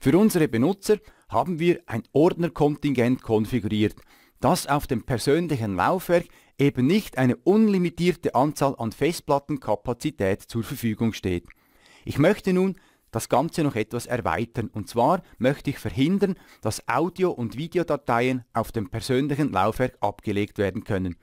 Für unsere Benutzer haben wir ein Ordnerkontingent konfiguriert, das auf dem persönlichen Laufwerk eben nicht eine unlimitierte Anzahl an Festplattenkapazität zur Verfügung steht. Ich möchte nun das Ganze noch etwas erweitern und zwar möchte ich verhindern, dass Audio- und Videodateien auf dem persönlichen Laufwerk abgelegt werden können.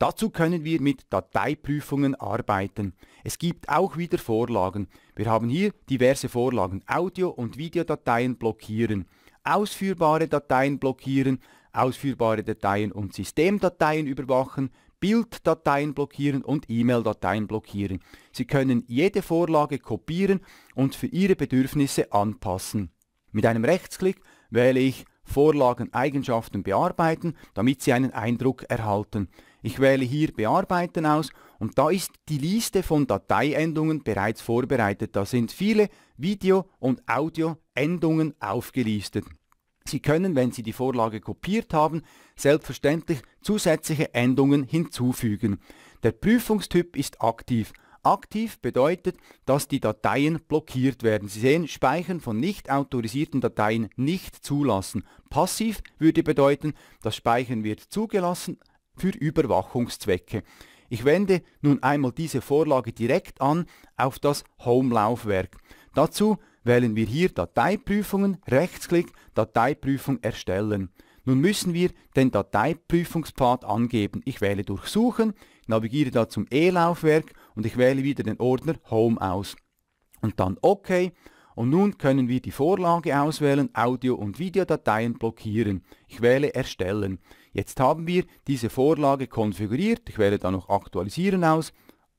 Dazu können wir mit Dateiprüfungen arbeiten. Es gibt auch wieder Vorlagen. Wir haben hier diverse Vorlagen Audio- und Videodateien blockieren, ausführbare Dateien blockieren, ausführbare Dateien und Systemdateien überwachen, Bilddateien blockieren und E-Mail-Dateien blockieren. Sie können jede Vorlage kopieren und für Ihre Bedürfnisse anpassen. Mit einem Rechtsklick wähle ich Vorlageneigenschaften bearbeiten, damit Sie einen Eindruck erhalten. Ich wähle hier Bearbeiten aus und da ist die Liste von Dateiendungen bereits vorbereitet. Da sind viele Video- und Audioendungen aufgelistet. Sie können, wenn Sie die Vorlage kopiert haben, selbstverständlich zusätzliche Endungen hinzufügen. Der Prüfungstyp ist aktiv. Aktiv bedeutet, dass die Dateien blockiert werden. Sie sehen, Speichern von nicht autorisierten Dateien nicht zulassen. Passiv würde bedeuten, das Speichern wird zugelassen, für Überwachungszwecke. Ich wende nun einmal diese Vorlage direkt an auf das Home-Laufwerk. Dazu wählen wir hier Dateiprüfungen, Rechtsklick, Dateiprüfung erstellen. Nun müssen wir den Dateiprüfungspfad angeben. Ich wähle Durchsuchen, navigiere da zum E-Laufwerk und ich wähle wieder den Ordner Home aus. Und dann OK. Und nun können wir die Vorlage auswählen, Audio- und Videodateien blockieren. Ich wähle Erstellen. Jetzt haben wir diese Vorlage konfiguriert, ich wähle da noch aktualisieren aus,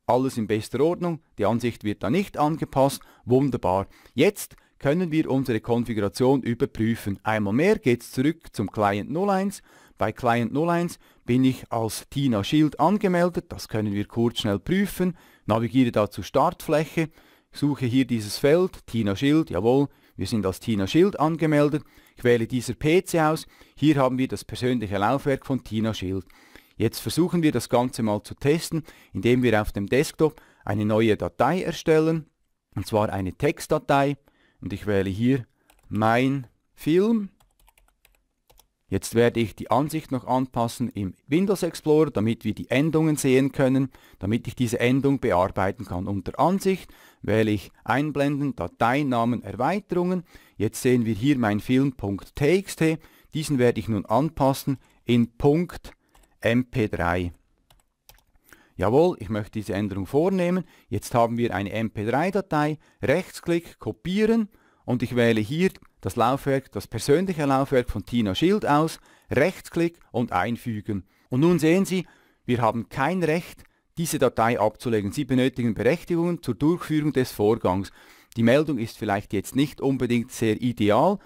alles in bester Ordnung, die Ansicht wird da nicht angepasst, wunderbar. Jetzt können wir unsere Konfiguration überprüfen. Einmal mehr geht es zurück zum Client 01. Bei Client 01 bin ich als Tina Shield angemeldet, das können wir kurz schnell prüfen. Navigiere da zur Startfläche, suche hier dieses Feld, Tina Schild, jawohl, wir sind als Tina Schild angemeldet. Ich wähle dieser PC aus. Hier haben wir das persönliche Laufwerk von Tina Schild. Jetzt versuchen wir das Ganze mal zu testen, indem wir auf dem Desktop eine neue Datei erstellen, und zwar eine Textdatei. Und ich wähle hier mein Film Jetzt werde ich die Ansicht noch anpassen im Windows Explorer, damit wir die Endungen sehen können, damit ich diese Endung bearbeiten kann. Unter Ansicht wähle ich Einblenden, Dateinamen, Erweiterungen. Jetzt sehen wir hier mein Film.txt. Diesen werde ich nun anpassen in .mp3. Jawohl, ich möchte diese Änderung vornehmen. Jetzt haben wir eine mp3-Datei. Rechtsklick, kopieren und ich wähle hier das Laufwerk, das persönliche Laufwerk von Tina Schild aus, Rechtsklick und einfügen. Und nun sehen Sie, wir haben kein Recht, diese Datei abzulegen. Sie benötigen Berechtigungen zur Durchführung des Vorgangs. Die Meldung ist vielleicht jetzt nicht unbedingt sehr ideal,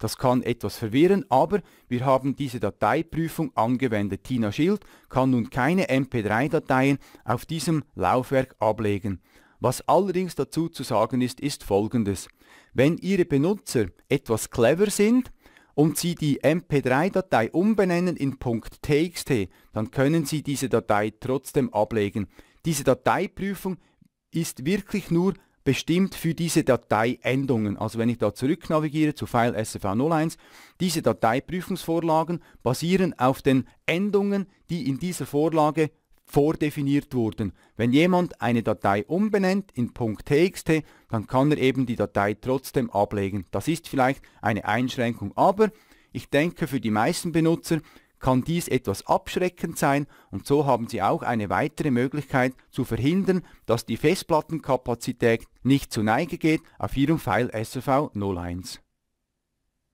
das kann etwas verwirren, aber wir haben diese Dateiprüfung angewendet. Tina Schild kann nun keine MP3-Dateien auf diesem Laufwerk ablegen. Was allerdings dazu zu sagen ist, ist folgendes. Wenn Ihre Benutzer etwas clever sind und Sie die MP3-Datei umbenennen in .txt, dann können Sie diese Datei trotzdem ablegen. Diese Dateiprüfung ist wirklich nur bestimmt für diese Dateiendungen. Also wenn ich da zurück navigiere zu File SFV01, diese Dateiprüfungsvorlagen basieren auf den Endungen, die in dieser Vorlage vordefiniert wurden. Wenn jemand eine Datei umbenennt in .txt, dann kann er eben die Datei trotzdem ablegen. Das ist vielleicht eine Einschränkung, aber ich denke für die meisten Benutzer kann dies etwas abschreckend sein und so haben sie auch eine weitere Möglichkeit zu verhindern, dass die Festplattenkapazität nicht zu Neige geht auf ihrem File sv 01.